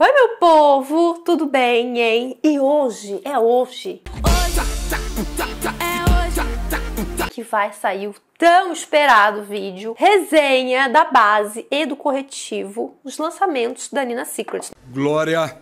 Oi, meu povo, tudo bem, hein? E hoje é hoje. Que vai sair o tão esperado vídeo resenha da base e do corretivo dos lançamentos da Nina Secrets. Glória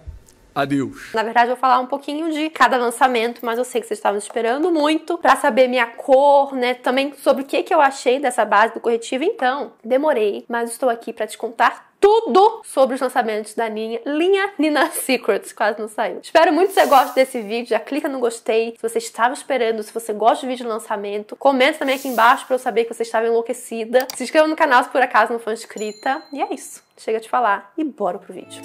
Adeus. Na verdade, eu vou falar um pouquinho de cada lançamento, mas eu sei que vocês estavam esperando muito para saber minha cor, né? Também sobre o que, que eu achei dessa base do corretivo. Então, demorei, mas estou aqui para te contar tudo sobre os lançamentos da linha, linha Nina Secrets, quase não saiu. Espero muito que você goste desse vídeo, já clica no gostei, se você estava esperando, se você gosta do vídeo de lançamento, comenta também aqui embaixo para eu saber que você estava enlouquecida. Se inscreva no canal se por acaso não for inscrita. E é isso, chega de falar e bora pro vídeo.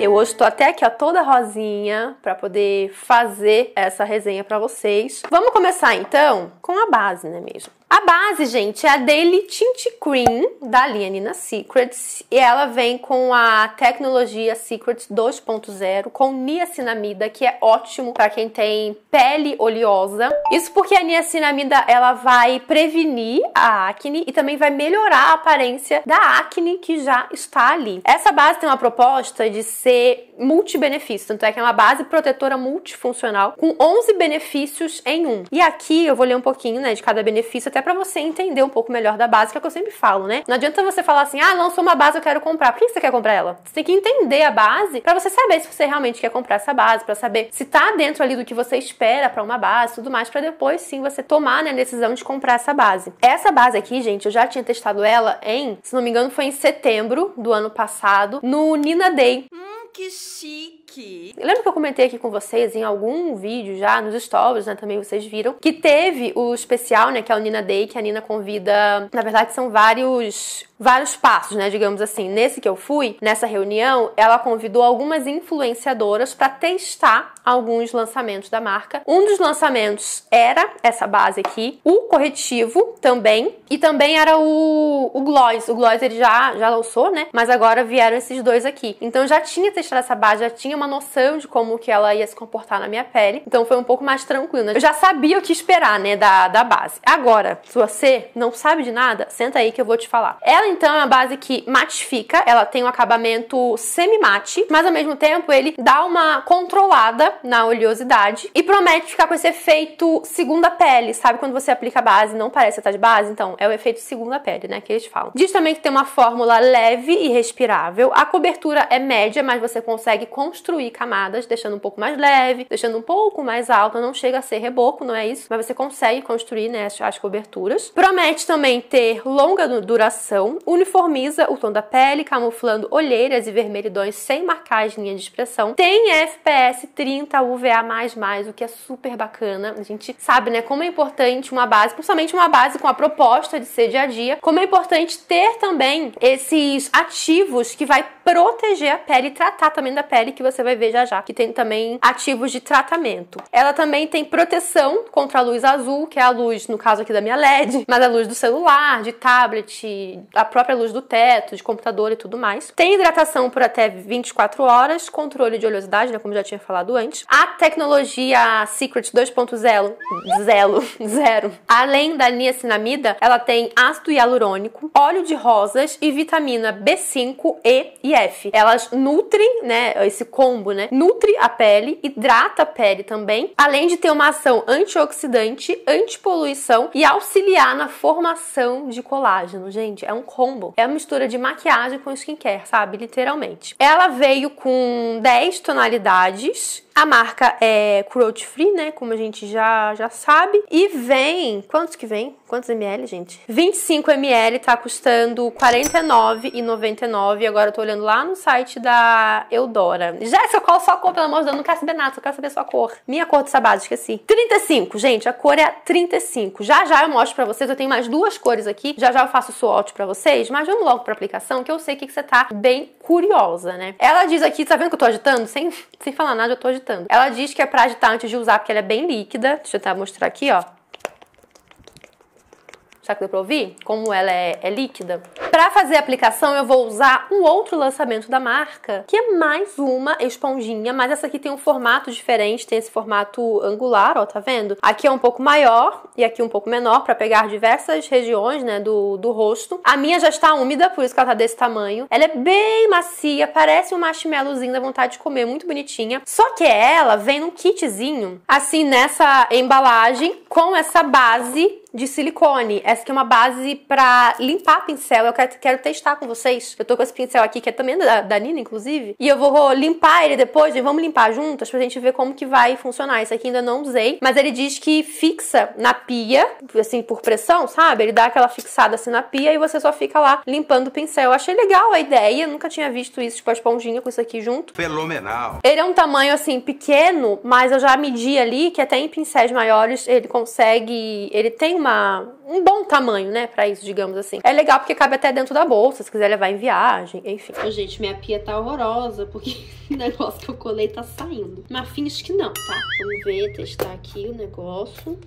Eu hoje estou até aqui, ó, toda rosinha para poder fazer essa resenha para vocês. Vamos começar então com a base, né mesmo? A base, gente, é a Daily Tint Cream da Lianina Secrets e ela vem com a tecnologia Secrets 2.0 com niacinamida, que é ótimo para quem tem pele oleosa. Isso porque a niacinamida ela vai prevenir a acne e também vai melhorar a aparência da acne que já está ali. Essa base tem uma proposta de ser multibenefício, tanto é que é uma base protetora multifuncional com 11 benefícios em um. E aqui eu vou ler um pouquinho, né, de cada benefício até até para você entender um pouco melhor da base, que é o que eu sempre falo, né? Não adianta você falar assim, ah, lançou uma base, eu quero comprar. Por que você quer comprar ela? Você tem que entender a base para você saber se você realmente quer comprar essa base, para saber se tá dentro ali do que você espera para uma base, tudo mais, para depois sim você tomar né, a decisão de comprar essa base. Essa base aqui, gente, eu já tinha testado ela em, se não me engano, foi em setembro do ano passado, no Nina Day. Hum, que chique! que. Lembra que eu comentei aqui com vocês em algum vídeo já, nos stories, né? Também vocês viram, que teve o especial, né? Que é o Nina Day, que a Nina convida. Na verdade, são vários. Vários passos, né? Digamos assim. Nesse que eu fui, nessa reunião, ela convidou algumas influenciadoras para testar alguns lançamentos da marca. Um dos lançamentos era essa base aqui, o corretivo também, e também era o, o gloss. O gloss ele já, já lançou, né? Mas agora vieram esses dois aqui. Então já tinha testado essa base, já tinha uma noção de como que ela ia se comportar na minha pele, então foi um pouco mais tranquilo. Né? Eu já sabia o que esperar, né, da, da base. Agora, se você não sabe de nada, senta aí que eu vou te falar. Ela então é uma base que matifica, ela tem um acabamento semi-mate, mas ao mesmo tempo ele dá uma controlada na oleosidade e promete ficar com esse efeito segunda pele, sabe? Quando você aplica a base, não parece estar de base, então é o efeito segunda pele, né, que eles falam. Diz também que tem uma fórmula leve e respirável, a cobertura é média, mas você consegue construir construir camadas, deixando um pouco mais leve, deixando um pouco mais alta, não chega a ser reboco, não é isso? Mas você consegue construir né, as, as coberturas. Promete também ter longa duração, uniformiza o tom da pele, camuflando olheiras e vermelhidões sem marcar as linhas de expressão. Tem FPS 30 UVA++, o que é super bacana. A gente sabe, né, como é importante uma base, principalmente uma base com a proposta de ser dia a dia, como é importante ter também esses ativos que vai proteger a pele e tratar também da pele, que você vai ver já já, que tem também ativos de tratamento. Ela também tem proteção contra a luz azul, que é a luz, no caso aqui da minha LED, mas a luz do celular, de tablet, a própria luz do teto, de computador e tudo mais. Tem hidratação por até 24 horas, controle de oleosidade, né, como já tinha falado antes. A tecnologia Secret 2.0, zero, zero. Além da niacinamida, ela tem ácido hialurônico, óleo de rosas e vitamina B5, E e elas nutrem, né, esse combo, né? Nutre a pele, hidrata a pele também, além de ter uma ação antioxidante, antipoluição e auxiliar na formação de colágeno. Gente, é um combo. É uma mistura de maquiagem com skincare, sabe? Literalmente. Ela veio com 10 tonalidades a marca é cruelty free, né? Como a gente já, já sabe. E vem, quantos que vem? Quantos ml, gente? 25 ml tá custando R$ 49,99. Agora eu tô olhando lá no site da Eudora. Jéssica, qual a sua cor, pelo amor de Deus? Eu não quero saber nada, só quero saber a sua cor. Minha cor de sabado, esqueci. 35, gente, a cor é 35. Já já eu mostro pra vocês, eu tenho mais duas cores aqui. Já já eu faço o swatch pra vocês, mas vamos logo pra aplicação, que eu sei que você tá bem curiosa, né? Ela diz aqui, tá vendo que eu tô agitando? Sem, sem falar nada, eu tô agitando. Ela diz que é pra agitar antes de usar, porque ela é bem líquida. Deixa eu até mostrar aqui, ó. Será que deu pra ouvir? Como ela é, é líquida. Para fazer a aplicação, eu vou usar um outro lançamento da marca, que é mais uma esponjinha, mas essa aqui tem um formato diferente, tem esse formato angular, ó, tá vendo? Aqui é um pouco maior e aqui um pouco menor, para pegar diversas regiões, né, do, do rosto. A minha já está úmida, por isso que ela tá desse tamanho. Ela é bem macia, parece um marshmallowzinho da vontade de comer, muito bonitinha. Só que ela vem num kitzinho, assim, nessa embalagem, com essa base de silicone. Essa aqui é uma base pra limpar pincel. Eu quero, quero, testar com vocês. Eu tô com esse pincel aqui, que é também da, da Nina, inclusive. E eu vou limpar ele depois, e né? vamos limpar juntas pra gente ver como que vai funcionar. Esse aqui ainda não usei, mas ele diz que fixa na pia, assim, por pressão, sabe? Ele dá aquela fixada assim na pia e você só fica lá limpando o pincel. Eu achei legal a ideia, nunca tinha visto isso, tipo a esponjinha com isso aqui junto. Fenomenal! Ele é um tamanho, assim, pequeno, mas eu já medi ali que até em pincéis maiores ele consegue... Ele tem uma, um bom tamanho, né, para isso, digamos assim. É legal porque cabe até dentro da bolsa, se quiser levar em viagem, enfim. Gente, minha pia tá horrorosa, porque o negócio que eu colei tá saindo. Mas finge que não, tá? Vamos ver, testar aqui o negócio.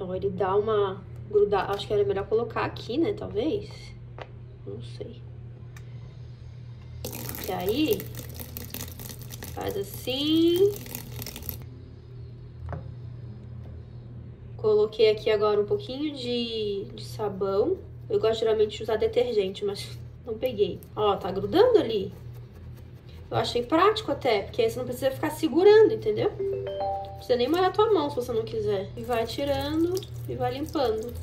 Ó, ele dá uma grudar. Acho que era melhor colocar aqui, né, talvez? Não sei. E aí, faz assim... Coloquei aqui agora um pouquinho de, de sabão. Eu gosto geralmente de usar detergente, mas não peguei. Ó, tá grudando ali. Eu achei prático até, porque aí você não precisa ficar segurando, entendeu? Não precisa nem molhar a tua mão se você não quiser. E vai tirando e vai limpando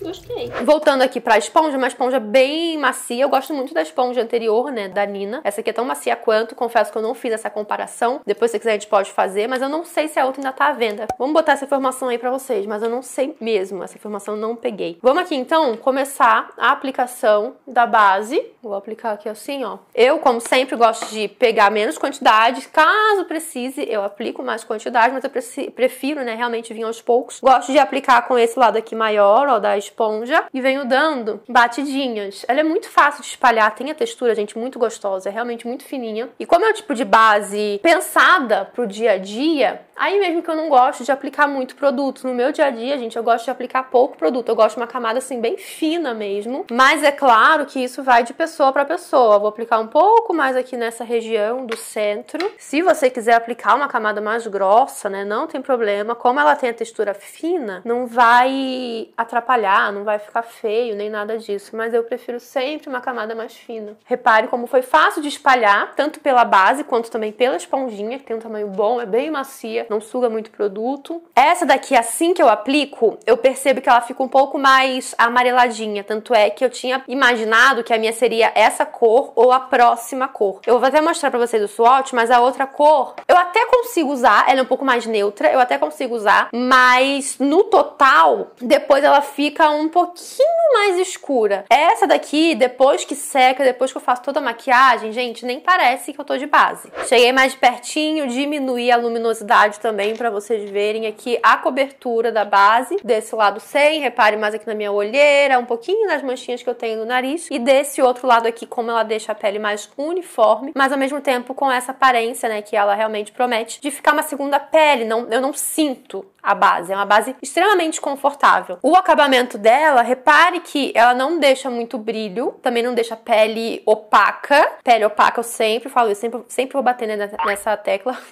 gostei. Voltando aqui pra esponja, uma esponja bem macia. Eu gosto muito da esponja anterior, né? Da Nina. Essa aqui é tão macia quanto. Confesso que eu não fiz essa comparação. Depois, se quiser, a gente pode fazer. Mas eu não sei se a outra ainda tá à venda. Vamos botar essa informação aí pra vocês. Mas eu não sei mesmo. Essa informação eu não peguei. Vamos aqui, então, começar a aplicação da base. Vou aplicar aqui assim, ó. Eu, como sempre, gosto de pegar menos quantidade. Caso precise, eu aplico mais quantidade. Mas eu prefiro, né? Realmente vir aos poucos. Gosto de aplicar com esse lado aqui maior, ó da esponja e venho dando batidinhas. Ela é muito fácil de espalhar, tem a textura, gente, muito gostosa, é realmente muito fininha. E como é o tipo de base pensada pro dia a dia, Aí mesmo que eu não gosto de aplicar muito produto no meu dia a dia, gente, eu gosto de aplicar pouco produto. Eu gosto de uma camada assim bem fina mesmo, mas é claro que isso vai de pessoa para pessoa. Eu vou aplicar um pouco mais aqui nessa região do centro. Se você quiser aplicar uma camada mais grossa, né, não tem problema. Como ela tem a textura fina, não vai atrapalhar, não vai ficar feio nem nada disso, mas eu prefiro sempre uma camada mais fina. Repare como foi fácil de espalhar, tanto pela base quanto também pela esponjinha, que tem um tamanho bom, é bem macia não suga muito produto. Essa daqui, assim que eu aplico, eu percebo que ela fica um pouco mais amareladinha, tanto é que eu tinha imaginado que a minha seria essa cor ou a próxima cor. Eu vou até mostrar pra vocês o swatch, mas a outra cor eu até consigo usar, ela é um pouco mais neutra, eu até consigo usar, mas no total, depois ela fica um pouquinho mais escura. Essa daqui, depois que seca, depois que eu faço toda a maquiagem, gente, nem parece que eu tô de base. Cheguei mais pertinho, diminuí a luminosidade também para vocês verem aqui a cobertura da base, desse lado sem, repare mais aqui na minha olheira, um pouquinho nas manchinhas que eu tenho no nariz, e desse outro lado aqui, como ela deixa a pele mais uniforme, mas ao mesmo tempo com essa aparência, né, que ela realmente promete, de ficar uma segunda pele, não, eu não sinto a base, é uma base extremamente confortável. O acabamento dela, repare que ela não deixa muito brilho, também não deixa pele opaca, pele opaca eu sempre falo, eu sempre, sempre vou bater né, nessa tecla,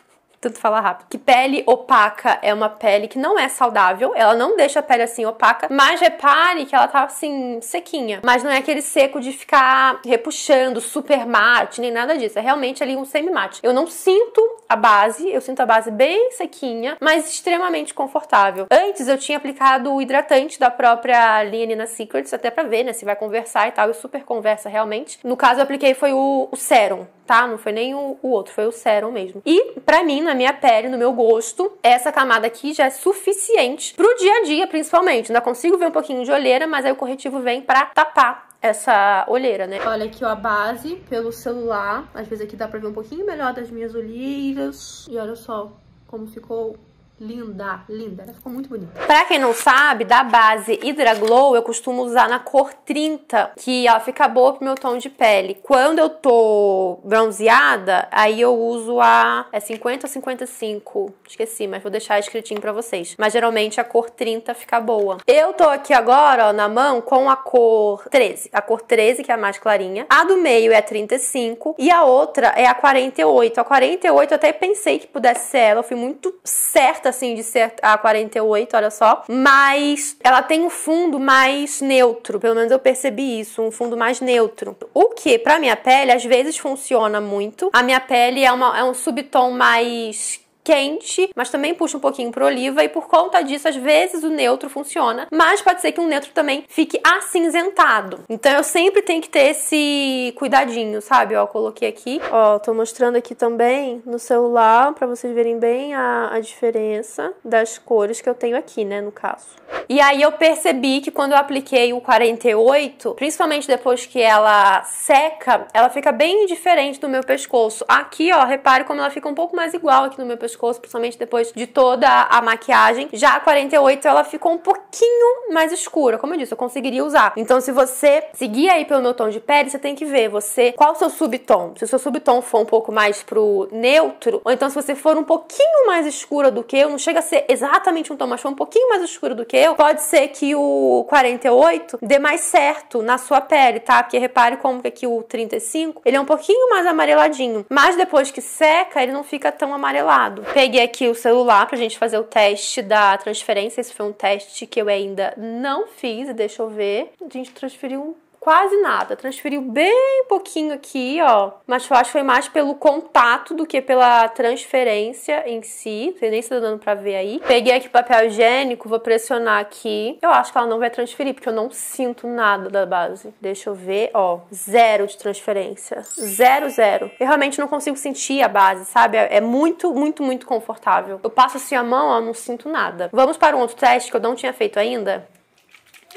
tanto falar rápido. Que pele opaca é uma pele que não é saudável, ela não deixa a pele assim opaca, mas repare que ela tá assim sequinha, mas não é aquele seco de ficar repuxando, super mate, nem nada disso. É realmente ali um semi mate. Eu não sinto a base, eu sinto a base bem sequinha, mas extremamente confortável. Antes eu tinha aplicado o hidratante da própria linha Nina Secrets, até pra ver, né, se vai conversar e tal, e super conversa realmente. No caso eu apliquei foi o, o Serum, tá? Não foi nem o, o outro, foi o Serum mesmo. E pra mim, na minha pele, no meu gosto, essa camada aqui já é suficiente pro dia a dia, principalmente. Ainda consigo ver um pouquinho de olheira, mas aí o corretivo vem pra tapar essa olheira, né? Olha aqui, ó, a base pelo celular. Às vezes aqui dá pra ver um pouquinho melhor das minhas olheiras. E olha só como ficou linda, linda. Ela ficou muito bonita. Pra quem não sabe, da base Hydra Glow, eu costumo usar na cor 30, que ela fica boa pro meu tom de pele. Quando eu tô bronzeada, aí eu uso a... é 50 ou 55? Esqueci, mas vou deixar escritinho pra vocês. Mas geralmente a cor 30 fica boa. Eu tô aqui agora, ó, na mão, com a cor 13. A cor 13, que é a mais clarinha. A do meio é a 35 e a outra é a 48. A 48 eu até pensei que pudesse ser ela, eu fui muito certa assim, de ser a 48, olha só. Mas ela tem um fundo mais neutro, pelo menos eu percebi isso, um fundo mais neutro. O que, pra minha pele, às vezes funciona muito. A minha pele é, uma, é um subtom mais quente, mas também puxa um pouquinho para oliva e por conta disso às vezes o neutro funciona, mas pode ser que um neutro também fique acinzentado. Então eu sempre tenho que ter esse cuidadinho, sabe? Ó, coloquei aqui, ó, tô mostrando aqui também no celular para vocês verem bem a, a diferença das cores que eu tenho aqui, né, no caso. E aí eu percebi que quando eu apliquei o 48, principalmente depois que ela seca, ela fica bem diferente do meu pescoço. Aqui, ó, repare como ela fica um pouco mais igual aqui no meu pescoço, principalmente depois de toda a maquiagem. Já a 48, ela ficou um pouquinho mais escura. Como eu disse, eu conseguiria usar. Então, se você seguir aí pelo meu tom de pele, você tem que ver você qual o seu subtom. Se o seu subtom for um pouco mais pro neutro, ou então se você for um pouquinho mais escura do que eu, não chega a ser exatamente um tom, mas for um pouquinho mais escura do que eu, então, pode ser que o 48 dê mais certo na sua pele, tá? Porque repare como que aqui o 35, ele é um pouquinho mais amareladinho, mas depois que seca, ele não fica tão amarelado. Peguei aqui o celular pra gente fazer o teste da transferência, esse foi um teste que eu ainda não fiz, deixa eu ver. A gente transferiu um quase nada. Transferiu bem pouquinho aqui, ó. Mas eu acho que foi mais pelo contato do que pela transferência em si. Não nem se tá dando pra ver aí. Peguei aqui papel higiênico, vou pressionar aqui. Eu acho que ela não vai transferir, porque eu não sinto nada da base. Deixa eu ver, ó. Zero de transferência. Zero, zero. Eu realmente não consigo sentir a base, sabe? É muito, muito, muito confortável. Eu passo assim a mão, ó, não sinto nada. Vamos para um outro teste que eu não tinha feito ainda?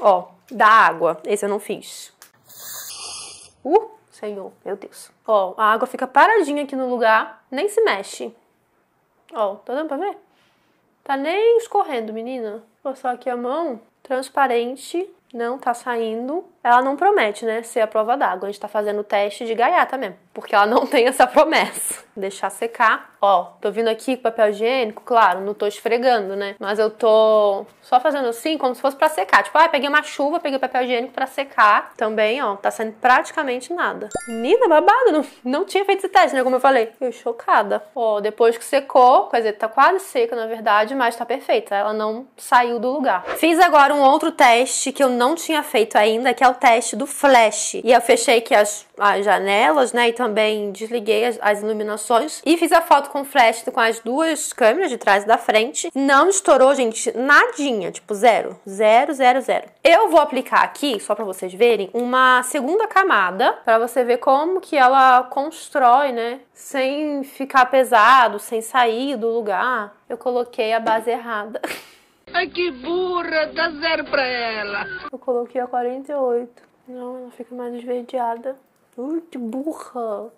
Ó, da água. Esse eu não fiz. Uh, Senhor, meu Deus. Ó, a água fica paradinha aqui no lugar, nem se mexe. Ó, tá dando pra ver? Tá nem escorrendo, menina. Vou só aqui a mão, transparente, não tá saindo ela não promete, né, ser a prova d'água. A gente tá fazendo o teste de gaiata mesmo, porque ela não tem essa promessa. Deixar secar. Ó, tô vindo aqui com papel higiênico, claro, não tô esfregando, né? Mas eu tô só fazendo assim, como se fosse para secar. Tipo, ah, peguei uma chuva, peguei o papel higiênico para secar. Também, ó, tá saindo praticamente nada. Nina, babada, não, não tinha feito esse teste, né, como eu falei. Eu chocada. Ó, depois que secou, quer dizer, tá quase seca, na verdade, mas tá perfeita. Ela não saiu do lugar. Fiz agora um outro teste que eu não tinha feito ainda, que é o teste do flash. E eu fechei aqui as, as janelas, né? E também desliguei as, as iluminações. E fiz a foto com flash com as duas câmeras de trás e da frente. Não estourou, gente, nadinha. Tipo, zero. Zero, zero, zero. Eu vou aplicar aqui, só pra vocês verem, uma segunda camada. para você ver como que ela constrói, né? Sem ficar pesado, sem sair do lugar. Eu coloquei a base errada. Ai, que burra, dá zero pra ela. Eu coloquei a 48. Não, ela fica mais esverdeada. Ui, que burra.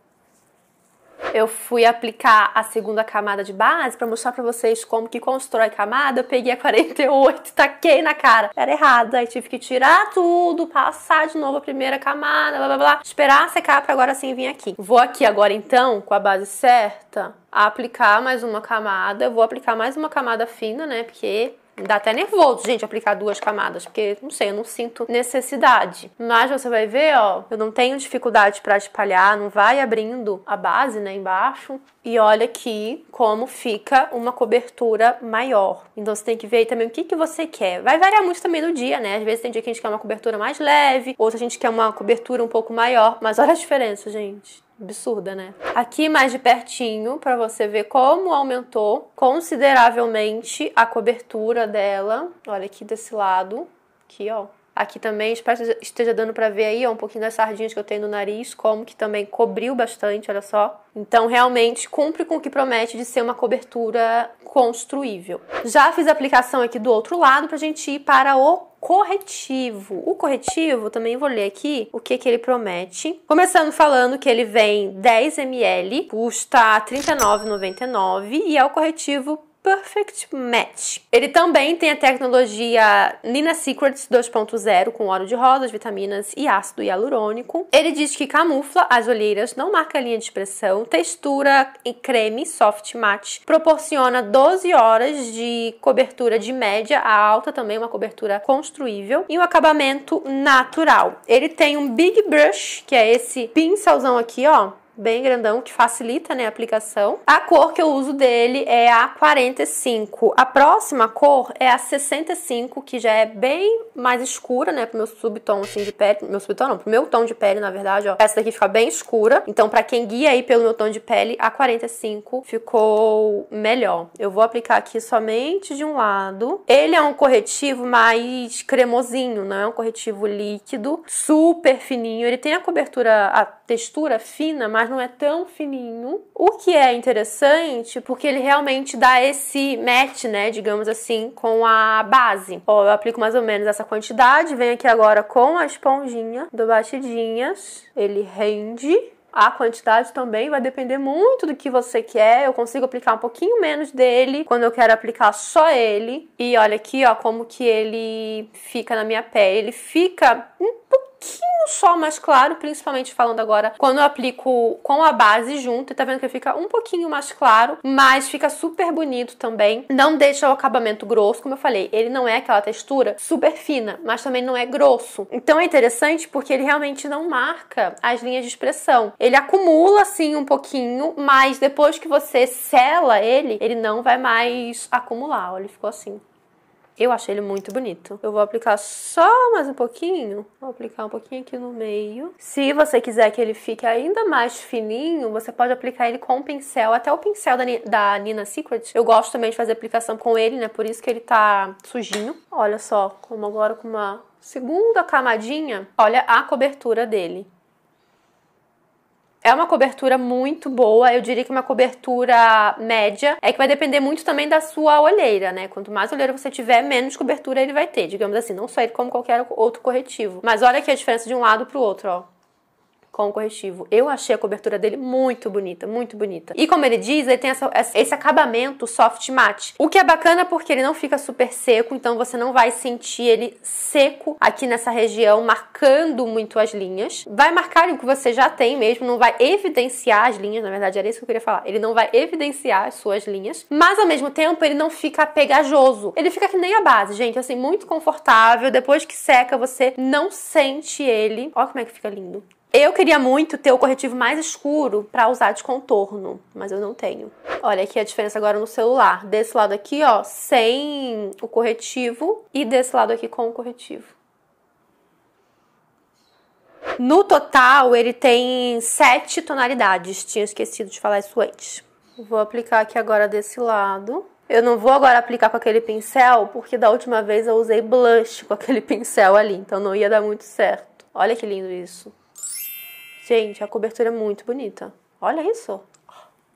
Eu fui aplicar a segunda camada de base para mostrar para vocês como que constrói camada. Eu peguei a 48, taquei na cara. Era errada, aí tive que tirar tudo, passar de novo a primeira camada, blá blá blá. Esperar secar para agora sim vir aqui. Vou aqui agora então com a base certa, aplicar mais uma camada. Eu vou aplicar mais uma camada fina, né? Porque Dá até nervoso, gente, aplicar duas camadas, porque não sei, eu não sinto necessidade. Mas você vai ver, ó, eu não tenho dificuldade para espalhar, não vai abrindo a base, né, embaixo. E olha aqui como fica uma cobertura maior. Então você tem que ver também o que, que você quer. Vai variar muito também no dia, né? Às vezes tem dia que a gente quer uma cobertura mais leve, outra a gente quer uma cobertura um pouco maior, mas olha a diferença, gente absurda, né? Aqui mais de pertinho para você ver como aumentou consideravelmente a cobertura dela. Olha aqui desse lado, aqui, ó. Aqui também, espero que esteja dando para ver aí, ó, um pouquinho das sardinhas que eu tenho no nariz, como que também cobriu bastante, olha só. Então, realmente, cumpre com o que promete de ser uma cobertura construível. Já fiz a aplicação aqui do outro lado pra gente ir para o corretivo. O corretivo, também vou ler aqui o que, que ele promete. Começando falando que ele vem 10 ml, custa R$ 39,99 e é o corretivo Perfect Match. Ele também tem a tecnologia Nina Secrets 2.0 com óleo de rosas, vitaminas e ácido hialurônico. Ele diz que camufla as olheiras, não marca a linha de expressão, textura em creme soft matte, proporciona 12 horas de cobertura de média a alta, também uma cobertura construível e um acabamento natural. Ele tem um big brush, que é esse pincelzão aqui, ó, bem grandão, que facilita né, a aplicação. A cor que eu uso dele é a 45. A próxima cor é a 65, que já é bem mais escura, né, pro meu subtom assim de pele, meu subtom não, pro meu tom de pele, na verdade, ó. Essa daqui fica bem escura. Então, para quem guia aí pelo meu tom de pele, a 45 ficou melhor. Eu vou aplicar aqui somente de um lado. Ele é um corretivo mais cremosinho, não é um corretivo líquido, super fininho. Ele tem a cobertura textura fina, mas não é tão fininho. O que é interessante, porque ele realmente dá esse match, né, digamos assim, com a base. Ó, eu aplico mais ou menos essa quantidade, venho aqui agora com a esponjinha do Batidinhas. Ele rende. A quantidade também vai depender muito do que você quer. Eu consigo aplicar um pouquinho menos dele quando eu quero aplicar só ele. E olha aqui, ó, como que ele fica na minha pele. Ele fica um pouquinho pouquinho só mais claro, principalmente falando agora quando eu aplico com a base junto, e tá vendo que fica um pouquinho mais claro, mas fica super bonito também. Não deixa o acabamento grosso, como eu falei, ele não é aquela textura super fina, mas também não é grosso. Então é interessante porque ele realmente não marca as linhas de expressão. Ele acumula assim um pouquinho, mas depois que você sela ele, ele não vai mais acumular. Olha, ficou assim. Eu achei ele muito bonito. Eu vou aplicar só mais um pouquinho. Vou aplicar um pouquinho aqui no meio. Se você quiser que ele fique ainda mais fininho, você pode aplicar ele com o pincel. Até o pincel da, da Nina Secret. Eu gosto também de fazer aplicação com ele, né? Por isso que ele tá sujinho. Olha só, como agora com uma segunda camadinha, olha a cobertura dele. É uma cobertura muito boa, eu diria que uma cobertura média, é que vai depender muito também da sua olheira, né? Quanto mais olheira você tiver, menos cobertura ele vai ter, digamos assim, não só ele como qualquer outro corretivo. Mas olha aqui a diferença de um lado pro outro, ó com o corretivo. Eu achei a cobertura dele muito bonita, muito bonita. E como ele diz, ele tem essa, esse acabamento soft matte. O que é bacana porque ele não fica super seco, então você não vai sentir ele seco aqui nessa região, marcando muito as linhas. Vai marcar o que você já tem mesmo, não vai evidenciar as linhas, na verdade era isso que eu queria falar. Ele não vai evidenciar as suas linhas, mas ao mesmo tempo ele não fica pegajoso. Ele fica que nem a base, gente, assim, muito confortável. Depois que seca, você não sente ele. Olha como é que fica lindo. Eu queria muito ter o corretivo mais escuro para usar de contorno, mas eu não tenho. Olha aqui a diferença agora no celular. Desse lado aqui, ó, sem o corretivo e desse lado aqui com o corretivo. No total, ele tem sete tonalidades. Tinha esquecido de falar isso antes. Vou aplicar aqui agora desse lado. Eu não vou agora aplicar com aquele pincel, porque da última vez eu usei blush com aquele pincel ali, então não ia dar muito certo. Olha que lindo isso. Gente, a cobertura é muito bonita. Olha isso.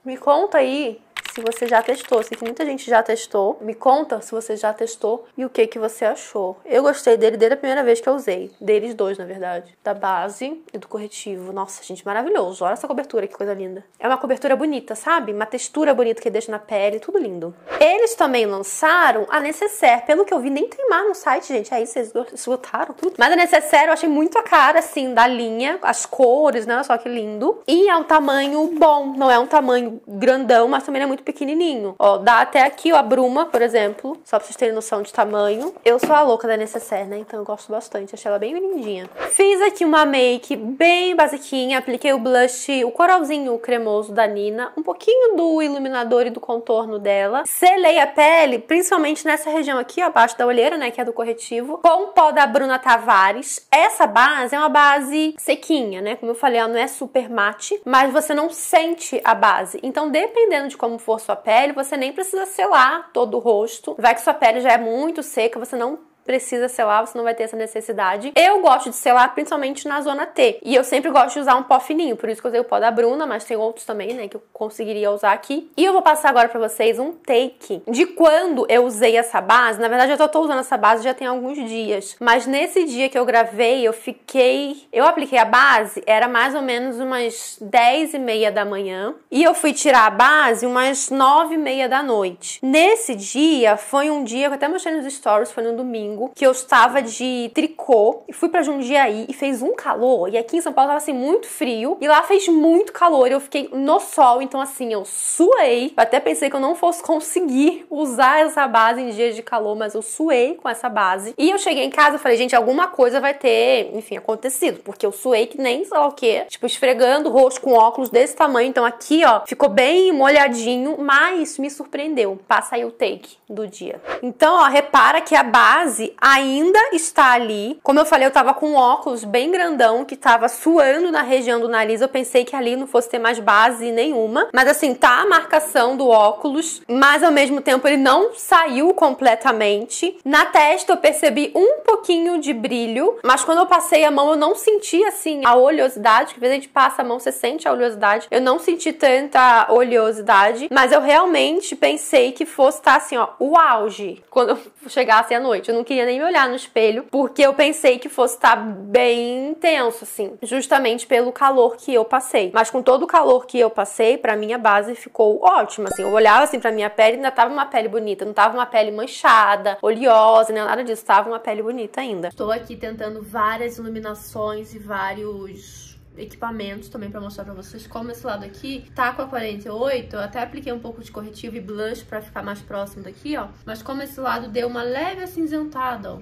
Me conta aí se você já testou. Sei que muita gente já testou. Me conta se você já testou e o que que você achou. Eu gostei dele desde a primeira vez que eu usei. Deles dois, na verdade. Da base e do corretivo. Nossa, gente, maravilhoso. Olha essa cobertura, que coisa linda. É uma cobertura bonita, sabe? Uma textura bonita que deixa na pele, tudo lindo. Eles também lançaram a Necessaire. Pelo que eu vi, nem tem mais no site, gente. Aí vocês esgotaram tudo. Mas a Necessaire eu achei muito a cara, assim, da linha. As cores, né? só que lindo. E é um tamanho bom. Não é um tamanho grandão, mas também é muito muito pequenininho. Ó, dá até aqui ó, a bruma, por exemplo, só pra vocês terem noção de tamanho. Eu sou a louca da necessaire, né? Então eu gosto bastante, achei ela bem lindinha. Fiz aqui uma make bem basiquinha, apliquei o blush, o coralzinho cremoso da Nina, um pouquinho do iluminador e do contorno dela. Selei a pele, principalmente nessa região aqui, ó, abaixo da olheira, né, que é do corretivo, com o pó da Bruna Tavares. Essa base é uma base sequinha, né? Como eu falei, ela não é super mate, mas você não sente a base. Então, dependendo de como for for sua pele, você nem precisa selar todo o rosto. Vai que sua pele já é muito seca, você não precisa selar, você não vai ter essa necessidade. Eu gosto de selar principalmente na zona T. E eu sempre gosto de usar um pó fininho, por isso que eu usei o pó da Bruna, mas tem outros também, né, que eu conseguiria usar aqui. E eu vou passar agora para vocês um take de quando eu usei essa base. Na verdade, eu só tô usando essa base já tem alguns dias, mas nesse dia que eu gravei, eu fiquei, eu apliquei a base, era mais ou menos umas 10 e meia da manhã, e eu fui tirar a base umas 9 e meia da noite. Nesse dia, foi um dia que eu até mostrei nos stories, foi no domingo, domingo que eu estava de tricô e fui para Jundiaí e fez um calor. E aqui em São Paulo tava assim muito frio e lá fez muito calor. E eu fiquei no sol, então assim, eu suei. Eu até pensei que eu não fosse conseguir usar essa base em dias de calor, mas eu suei com essa base. E eu cheguei em casa e falei, gente, alguma coisa vai ter, enfim, acontecido, porque eu suei que nem sei lá o que, tipo, esfregando o rosto com óculos desse tamanho. Então aqui, ó, ficou bem molhadinho, mas me surpreendeu. Passa aí o take do dia. Então, ó, repara que a base fase ainda está ali. Como eu falei, eu tava com um óculos bem grandão que tava suando na região do nariz. Eu pensei que ali não fosse ter mais base nenhuma. Mas assim, tá a marcação do óculos, mas ao mesmo tempo ele não saiu completamente. Na testa eu percebi um pouquinho de brilho, mas quando eu passei a mão eu não senti assim a oleosidade, que às vezes a gente passa a mão, você sente a oleosidade. Eu não senti tanta oleosidade, mas eu realmente pensei que fosse estar tá, assim, ó, o auge quando eu chegasse à noite. Eu não queria nem me olhar no espelho, porque eu pensei que fosse estar tá bem intenso, assim, justamente pelo calor que eu passei. Mas com todo o calor que eu passei, pra minha base ficou ótima, assim. Eu olhava assim pra minha pele, ainda tava uma pele bonita, não tava uma pele manchada, oleosa, nem nada disso, tava uma pele bonita ainda. Estou aqui tentando várias iluminações e vários equipamentos também para mostrar para vocês como esse lado aqui tá com a 48, eu até apliquei um pouco de corretivo e blush para ficar mais próximo daqui, ó. Mas como esse lado deu uma leve acinzentada, ó,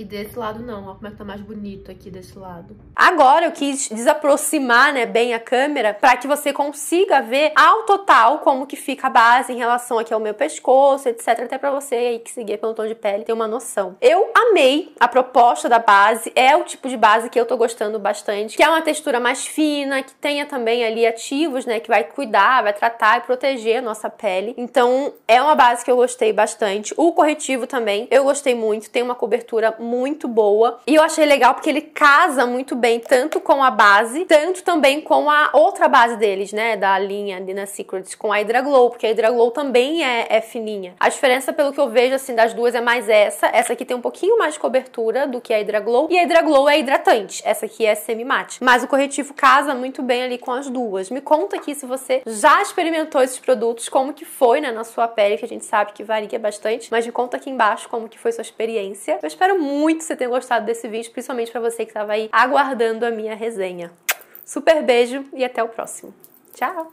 e desse lado não, ó, como é que tá mais bonito aqui desse lado. Agora eu quis desaproximar, né, bem a câmera para que você consiga ver ao total como que fica a base em relação aqui ao meu pescoço, etc, até para você aí que seguir pelo tom de pele ter uma noção. Eu amei a proposta da base, é o tipo de base que eu tô gostando bastante, que é uma textura mais fina, que tenha também ali ativos, né, que vai cuidar, vai tratar e proteger a nossa pele. Então, é uma base que eu gostei bastante. O corretivo também, eu gostei muito, tem uma cobertura muito muito boa. E eu achei legal porque ele casa muito bem tanto com a base, tanto também com a outra base deles, né? Da linha Dina Secrets, com a Hydra Glow, porque a Hydra Glow também é, é fininha. A diferença, pelo que eu vejo, assim, das duas é mais essa. Essa aqui tem um pouquinho mais de cobertura do que a Hydra Glow. E a Hydra Glow é hidratante. Essa aqui é semi-mate. Mas o corretivo casa muito bem ali com as duas. Me conta aqui se você já experimentou esses produtos, como que foi, né, na sua pele, que a gente sabe que varia bastante. Mas me conta aqui embaixo como que foi sua experiência. Eu espero muito muito que você tenha gostado desse vídeo, principalmente para você que estava aí aguardando a minha resenha. Super beijo e até o próximo. Tchau!